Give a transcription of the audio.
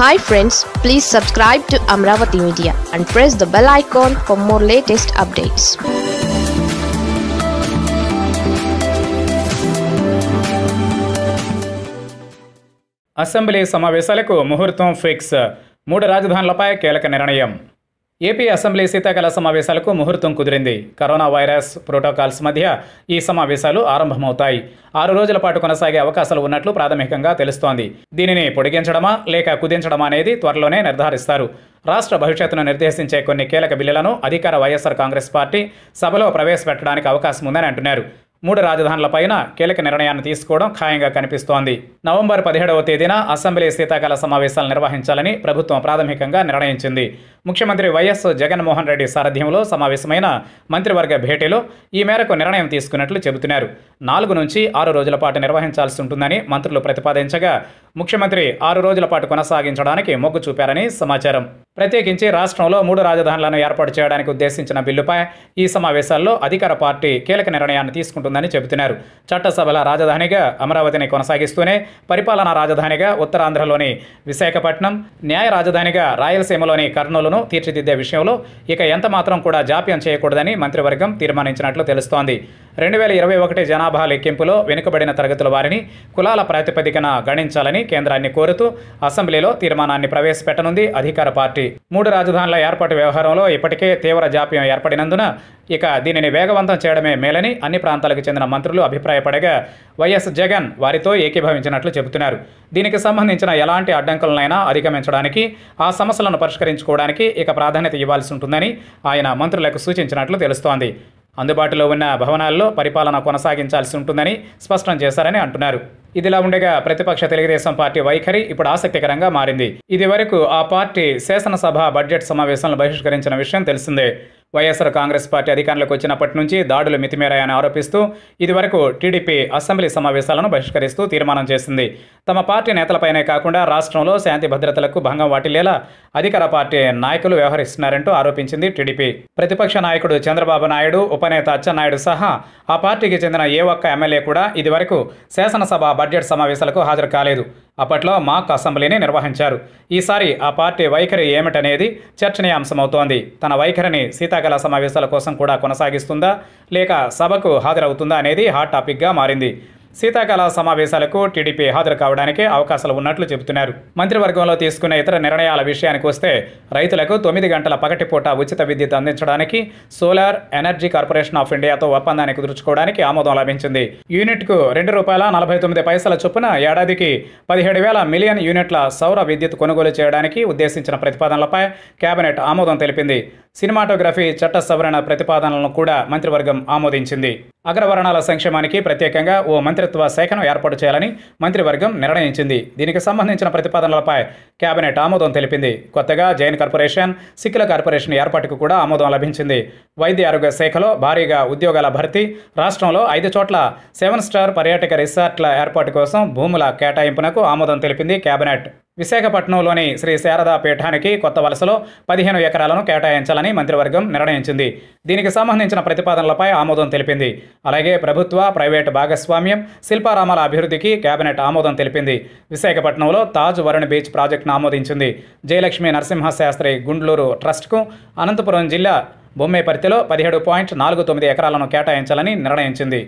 hi friends please subscribe to Amaravati media and press the bell icon for more latest updates assembly సమావేశాలకు ముహూర్తం fix మూడు రాజధానులపై కీలక నిర్ణయం AP assembly శీతాకాల సమావేశాలకు ముహూర్తం కుదిరింది కరోనా వైరస్ ప్రోటోకాల్స్ మధ్య ఈ సమావేశాలు ఆరంభమవుతాయి ఆరు రోజుల పాటు కొనసాగే అవకాశాలు ఉన్నట్లు ప్రాథమికంగా తెలుస్తోంది దీనిని పొడిగించడమా లేక కుదించడమా అనేది త్వరలోనే నిర్ధారిస్తారు రాష్ట్ర భవిష్యత్తును నిర్దేశించే కొన్ని కీలక బిల్లులను అధికార వైఎస్సార్ కాంగ్రెస్ పార్టీ సభలో ప్రవేశపెట్టడానికి అవకాశం ఉందని అంటున్నారు మూడు రాజధానులపైన కీలక నిర్ణయాన్ని తీసుకోవడం ఖాయంగా కనిపిస్తోంది నవంబర్ పదిహేడవ తేదీన అసెంబ్లీ శీతాకాల సమావేశాలు నిర్వహించాలని ప్రభుత్వం ప్రాథమికంగా నిర్ణయించింది ముఖ్యమంత్రి వైఎస్ జగన్మోహన్ రెడ్డి సారథ్యంలో సమావేశమైన మంత్రివర్గ భేటీలో ఈ మేరకు నిర్ణయం తీసుకున్నట్లు చెబుతున్నారు నాలుగు నుంచి ఆరు రోజుల పాటు నిర్వహించాల్సి ఉంటుందని మంత్రులు ప్రతిపాదించగా ముఖ్యమంత్రి ఆరు రోజుల పాటు కొనసాగించడానికి మొగ్గు చూపారని సమాచారం ప్రత్యేకించి రాష్ట్రంలో మూడు రాజధానులను ఏర్పాటు చేయడానికి ఉద్దేశించిన బిల్లుపై ఈ సమావేశాల్లో అధికార పార్టీ కీలక నిర్ణయాన్ని తీసుకుంటుందని చెబుతున్నారు చట్టసభల రాజధానిగా అమరావతిని కొనసాగిస్తూనే పరిపాలనా రాజధానిగా ఉత్తరాంధ్రలోని విశాఖపట్నం న్యాయ రాజధానిగా రాయలసీమలోని కర్నూలును తీర్చిదిద్దే విషయంలో ఇక ఎంత మాత్రం కూడా జాప్యం చేయకూడదని మంత్రివర్గం తీర్మానించినట్లు తెలుస్తోంది రెండు వేల ఇరవై ఒకటి జనాభా లెక్కింపులో వెనుకబడిన తరగతుల వారిని కులాల ప్రాతిపదికన గణించాలని కేంద్రాన్ని కోరుతూ అసెంబ్లీలో తీర్మానాన్ని ప్రవేశపెట్టనుంది అధికార పార్టీ మూడు రాజధానుల ఏర్పాటు వ్యవహారంలో ఇప్పటికే తీవ్ర జాప్యం ఏర్పడినందున ఇక దీనిని వేగవంతం చేయడమే మేలని అన్ని ప్రాంతాలకు చెందిన మంత్రులు అభిప్రాయపడగా వైఎస్ జగన్ వారితో ఏకీభవించినట్లు చెబుతున్నారు దీనికి సంబంధించిన ఎలాంటి అడ్డంకులనైనా అధిగమించడానికి ఆ సమస్యలను పరిష్కరించుకోవడానికి ఇక ప్రాధాన్యత ఇవ్వాల్సి ఉంటుందని ఆయన మంత్రులకు సూచించినట్లు తెలుస్తోంది అందుబాటులో ఉన్న భవనాల్లో పరిపాలన కొనసాగించాల్సి ఉంటుందని స్పష్టం చేశారని అంటున్నారు ఇదిలా ఉండగా ప్రతిపక్ష తెలుగుదేశం పార్టీ వైఖరి ఇప్పుడు ఆసక్తికరంగా మారింది ఇది వరకు ఆ పార్టీ శాసనసభ బడ్జెట్ సమావేశాలను బహిష్కరించిన విషయం తెలిసిందే వైఎస్ఆర్ కాంగ్రెస్ పార్టీ అధికారంలోకి వచ్చినప్పటి నుంచి దాడులు మితిమేరాయని ఆరోపిస్తూ ఇదివరకు టీడీపీ అసెంబ్లీ సమావేశాలను బహిష్కరిస్తూ తీర్మానం చేసింది తమ పార్టీ నేతలపైనే కాకుండా రాష్ట్రంలో శాంతి భద్రతలకు భంగం వాటిల్లేలా అధికార పార్టీ నాయకులు వ్యవహరిస్తున్నారంటూ ఆరోపించింది టీడీపీ ప్రతిపక్ష నాయకుడు చంద్రబాబు నాయుడు ఉపనేత అచ్చెన్నాయుడు సహా ఆ పార్టీకి చెందిన ఏ ఒక్క ఎమ్మెల్యే కూడా ఇదివరకు శాసనసభ బడ్జెట్ సమావేశాలకు హాజరు కాలేదు అప్పట్లో మాక్ అసెంబ్లీని నిర్వహించారు ఈసారి ఆ పార్టీ వైఖరి ఏమిటనేది చర్చనీయాంశమవుతోంది తన వైఖరిని శీతాకాల సమావేశాల కోసం కూడా కొనసాగిస్తుందా లేక సభకు హాజరవుతుందా అనేది హాట్ టాపిక్గా మారింది శీతాకాల సమావేశాలకు టీడీపీ హాజరు కావడానికి అవకాశాలు ఉన్నట్లు చెబుతున్నారు మంత్రివర్గంలో తీసుకునే ఇతర నిర్ణయాల విషయానికి వస్తే రైతులకు తొమ్మిది గంటల పగటిపూట ఉచిత విద్యుత్ అందించడానికి సోలార్ ఎనర్జీ కార్పొరేషన్ ఆఫ్ ఇండియాతో ఒప్పందాన్ని కుదుర్చుకోవడానికి ఆమోదం లభించింది యూనిట్కు రెండు రూపాయల నలభై తొమ్మిది పైసల చొప్పున ఏడాదికి పదిహేడు వేల మిలియన్ యూనిట్ల సౌర విద్యుత్ కొనుగోలు చేయడానికి ఉద్దేశించిన ప్రతిపాదనలపై కేబినెట్ ఆమోదం తెలిపింది సినిమాటోగ్రఫీ చట్ట సవరణ ప్రతిపాదనలను కూడా మంత్రివర్గం ఆమోదించింది అగ్రవర్ణాల సంక్షేమానికి ప్రత్యేకంగా ఓ మంత్రిత్వ శాఖను ఏర్పాటు చేయాలని మంత్రివర్గం నిర్ణయించింది దీనికి సంబంధించిన ప్రతిపాదనలపై కేబినెట్ ఆమోదం తెలిపింది కొత్తగా జైన్ కార్పొరేషన్ సిక్కుల కార్పొరేషన్ ఏర్పాటుకు కూడా ఆమోదం లభించింది వైద్య ఆరోగ్య శాఖలో భారీగా ఉద్యోగాల భర్తీ రాష్ట్రంలో ఐదు చోట్ల సెవెన్ స్టార్ పర్యాటక రిసార్ట్ల ఏర్పాటు కోసం భూముల కేటాయింపునకు ఆమోదం తెలిపింది కేబినెట్ విశాఖపట్నంలోని శ్రీ శారదా పీఠానికి కొత్త వలసలో పదిహేను ఎకరాలను కేటాయించాలని మంత్రివర్గం నిర్ణయించింది దీనికి సంబంధించిన ప్రతిపాదనలపై ఆమోదం తెలిపింది అలాగే ప్రభుత్వ ప్రైవేటు భాగస్వామ్యం శిల్పారామాల అభివృద్ధికి కేబినెట్ ఆమోదం తెలిపింది విశాఖపట్నంలో తాజ్ వరుణ్ బీచ్ ప్రాజెక్టును ఆమోదించింది జయలక్ష్మి నరసింహశాస్త్రి గుండ్లూరు ట్రస్ట్కు అనంతపురం జిల్లా బొమ్మే పదిహేడు పాయింట్ నాలుగు తొమ్మిది ఎకరాలను కేటాయించాలని నిర్ణయించింది